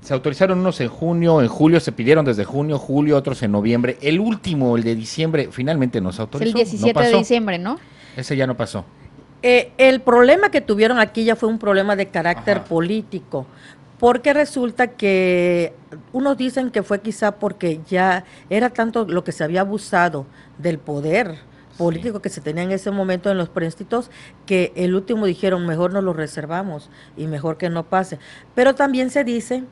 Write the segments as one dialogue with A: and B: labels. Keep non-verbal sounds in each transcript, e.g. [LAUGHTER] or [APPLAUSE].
A: Se autorizaron unos en junio, en julio se pidieron desde junio, julio, otros en noviembre. El último, el de diciembre, finalmente nos autorizó. El 17 de
B: diciembre, ¿no?
A: Ese ya no pasó.
B: Eh, el problema que tuvieron aquí ya fue un problema de carácter político, porque resulta que unos dicen que fue quizá porque ya era tanto lo que se había abusado del poder político que se tenía en ese momento en los préstitos que el último dijeron, mejor no lo reservamos y mejor que no pase. Pero también se dice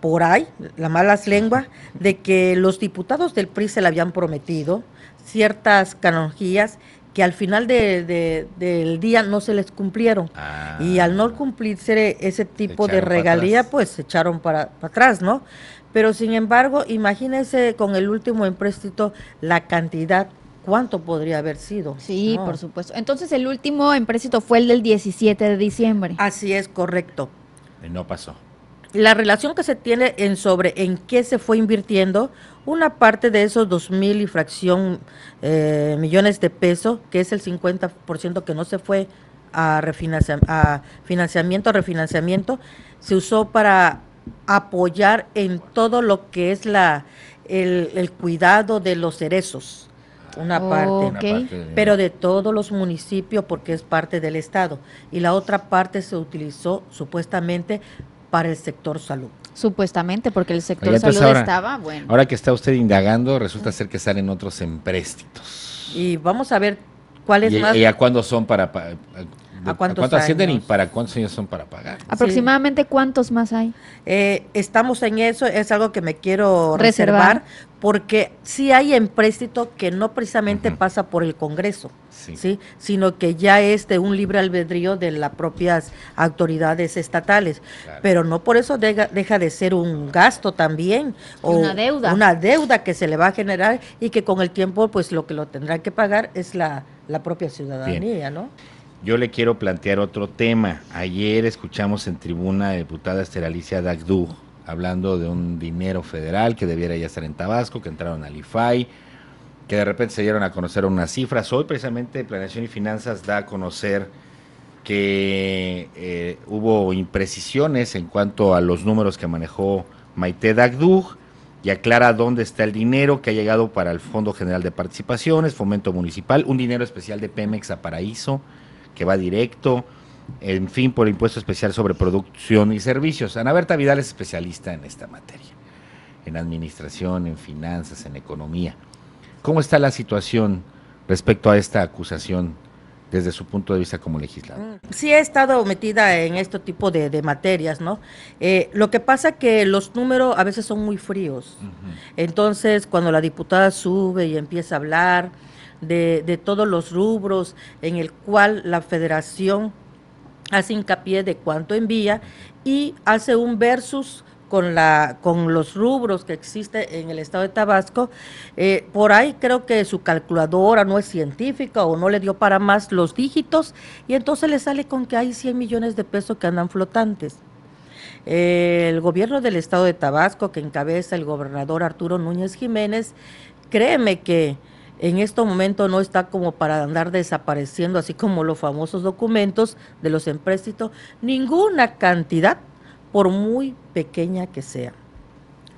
B: por ahí, la malas lenguas, de que los diputados del PRI se le habían prometido ciertas canonjías que al final de, del día no se les cumplieron. Ah. y al no cumplirse ese tipo de regalía, pues se echaron para, atrás, ¿no? Pero sin embargo, imagínense con el último empréstito la cantidad cuánto podría haber sido. Sí, por supuesto. Entonces el último empréstito fue el del 17 de diciembre. Así es, correcto. Eh, no pasó. La relación que se tiene en sobre en qué se fue invirtiendo, una parte de esos dos mil y fracción eh, millones de pesos, que es el 50% que no se fue a, refinanciamiento, a financiamiento, refinanciamiento, se usó para apoyar en todo lo que es la, el, el cuidado de los cerezos una parte. pero de todos los municipios porque es parte del Estado. Y la otra parte se utilizó supuestamente para el sector salud. Supuestamente, porque el sector salud estaba bueno.
A: Ahora que está usted indagando, resulta ser que salen otros empréstitos.
B: Y vamos a ver cuáles más. ¿Y a
A: cuándo son para ¿A, cuántos y para cuántos años son para pagar?
B: Aproximadamente cuántos más hay. Eh, estamos en eso, es algo que me quiero reservar, porque sí hay empréstito que no precisamente pasa por el Congreso, sí. sino que ya es de un libre albedrío de las propias autoridades estatales. Pero no por eso deja, de ser un gasto también o una deuda. una deuda que se le va a generar y que con el tiempo pues lo que lo tendrá que pagar es la, propia ciudadanía, ¿no?
A: yo le quiero plantear otro tema. Ayer escuchamos en tribuna a la diputada esteralicia Alicia hablando de un dinero federal que debiera ya estar en Tabasco, que entraron al IFAI, que de repente se dieron a conocer unas cifras. Hoy precisamente Planeación y Finanzas da a conocer que eh, hubo imprecisiones en cuanto a los números que manejó Maite Dagdú y aclara dónde está el dinero que ha llegado para el Fondo General de Participaciones, Fomento Municipal, un dinero especial de Pemex a Paraíso que va directo, en fin, por impuesto especial sobre producción y servicios. Ana Berta Vidal es especialista en esta materia, en administración, en finanzas, en economía. ¿Cómo está la situación respecto a esta acusación desde su punto de vista como legislador.
B: Mm, sí he estado metida en este tipo de, materias, ¿no? Eh, lo que pasa que los números a veces son muy fríos. Entonces, cuando la diputada sube y empieza a hablar, de, todos los rubros en el cual la federación hace hincapié de cuánto envía y hace un versus con, la, con los rubros que existe en el estado de Tabasco. Eh, por ahí creo que su calculadora no es científica o no le dio para más los dígitos y entonces le sale con que hay 100 millones de pesos que andan flotantes. el gobierno del estado de Tabasco, que encabeza el gobernador Arturo Núñez Jiménez, créeme que en este momento no está como para andar desapareciendo, así como los famosos documentos de los empréstitos, ninguna cantidad, por muy pequeña que sea.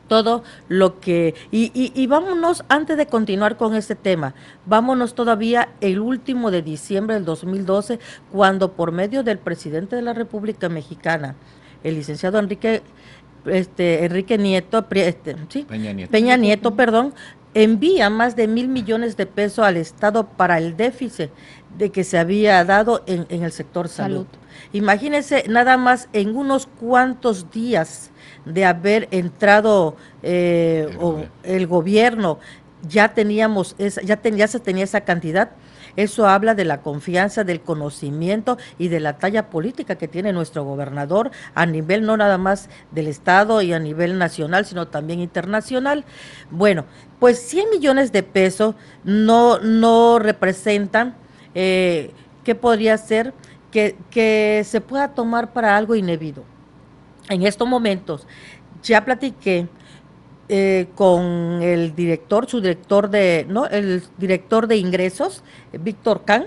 B: Todo lo que... Y, vámonos, antes de continuar con este tema, vámonos todavía el último de diciembre del 2012, cuando por medio del presidente de la República Mexicana, el licenciado Enrique este, Enrique Nieto, este, Nieto, Peña Nieto, perdón, envía más de mil millones de pesos al Estado para el déficit de que se había dado en, el sector salud. Imagínense nada más en unos cuantos días de haber entrado eh, el, gobierno. ya teníamos esa, ya, ya se tenía esa cantidad eso habla de la confianza, del conocimiento y de la talla política que tiene nuestro gobernador a nivel no nada más del Estado y a nivel nacional, sino también internacional. Bueno, pues 100 millones de pesos no, no representan, eh, ¿qué podría ser? Que, se pueda tomar para algo indebido. En estos momentos ya platiqué eh, con el director, su director de, ¿no? El director de ingresos, Víctor Can,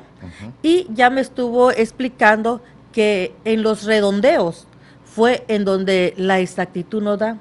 B: y ya me estuvo explicando que en los redondeos fue en donde la exactitud no da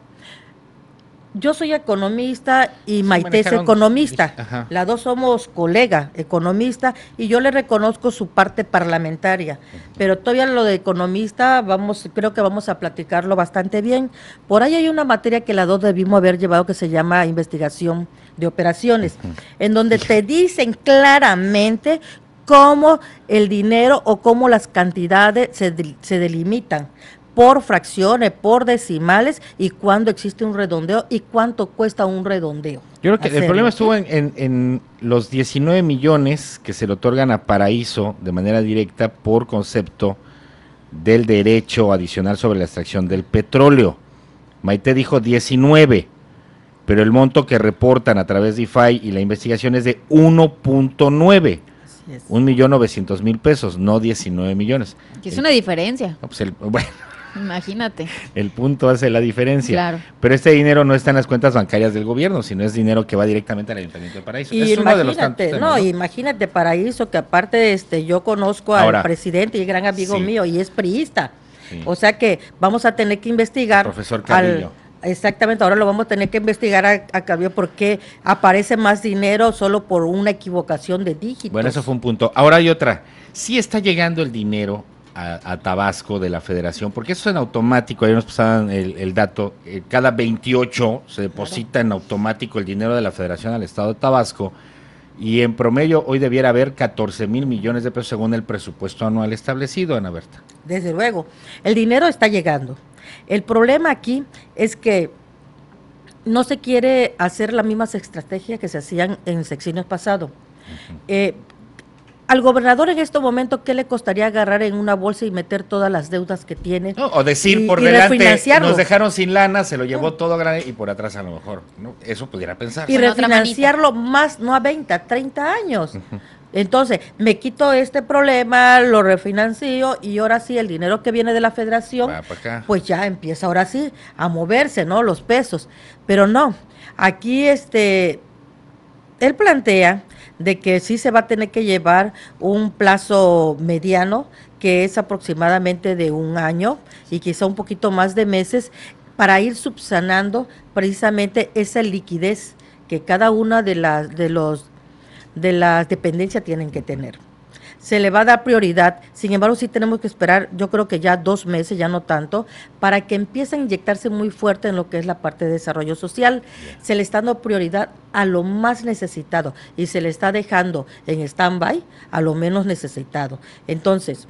B: yo soy economista y Maite es economista. La Las dos somos colega, economista, y yo le reconozco su parte parlamentaria. Pero todavía lo de economista, vamos, creo que vamos a platicarlo bastante bien. Por ahí hay una materia que las dos debimos haber llevado que se llama investigación de operaciones, en donde te dicen claramente cómo el dinero o cómo las cantidades se, se delimitan por fracciones, por decimales y cuándo existe un redondeo y cuánto cuesta un redondeo. Yo creo que el problema estuvo
A: en, los 19 millones que se le otorgan a Paraíso de manera directa por concepto del derecho adicional sobre la extracción del petróleo. Maite dijo 19, pero el monto que reportan a través de IFAI y la investigación es de 1.9. Un millón novecientos mil pesos, no 19 millones.
B: Que es una diferencia.
A: Pues [LAUGHS] bueno,
B: Imagínate.
A: El punto hace la diferencia. Claro. Pero este dinero no está en las cuentas bancarias del gobierno, sino es dinero que va directamente al Ayuntamiento de Paraíso. es uno de los tantos no,
B: imagínate Paraíso, que aparte este, yo conozco al presidente y gran amigo mío, y es priista. O sea que vamos a tener que investigar. profesor Carrillo. Exactamente, ahora lo vamos a tener que investigar a, a cambio porque aparece más dinero solo por una equivocación de dígitos. Bueno, eso fue
A: un punto. Ahora hay otra. Sí está llegando el dinero a, Tabasco de la federación, porque eso es en automático, ahí nos pasaban el, dato, eh, cada 28 se deposita en automático el dinero de la federación al estado de Tabasco y en promedio hoy debiera haber 14 mil millones de pesos según el presupuesto anual establecido, Ana Berta.
B: Desde luego, el dinero está llegando. El problema aquí es que no se quiere hacer las mismas estrategias que se hacían en sexenios pasados al gobernador en este momento, ¿qué le costaría agarrar en una bolsa y meter todas las deudas que tiene? o decir por delante, nos
A: dejaron sin lana, se lo llevó todo grande y por atrás a lo mejor. Eso pudiera pensar. Y refinanciarlo
B: más, no a 20, 30 años. Entonces, me quito este problema, lo refinancio y ahora sí, el dinero que viene de la federación, pues ya empieza ahora sí a moverse, ¿no? Los pesos. Pero no, aquí este él plantea de que sí se va a tener que llevar un plazo mediano que es aproximadamente de un año y quizá un poquito más de meses para ir subsanando precisamente esa liquidez que cada una de las de los de las dependencias tienen que tener se le va a dar prioridad. Sin embargo, sí tenemos que esperar, yo creo que ya dos meses, ya no tanto, para que empiece a inyectarse muy fuerte en lo que es la parte de desarrollo social. Se le está dando prioridad a lo más necesitado y se le está dejando en stand-by a lo menos necesitado. Entonces,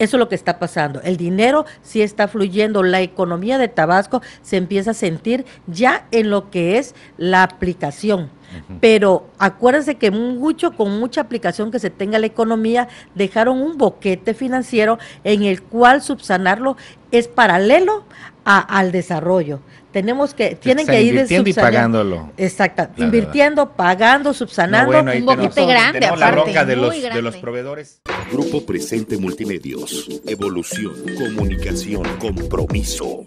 B: eso es lo que está pasando. El dinero sí está fluyendo. La economía de Tabasco se empieza a sentir ya en lo que es la aplicación. Pero acuérdense que mucho, con mucha aplicación que se tenga la economía, dejaron un boquete financiero en el cual subsanarlo es paralelo al desarrollo. Tenemos que, tienen que ir invirtiendo y pagándolo. Exacto, invirtiendo, pagando, subsanando. un boquete grande, aparte, la de los, de los
A: proveedores. Grupo Presente Multimedios. Evolución, comunicación, compromiso.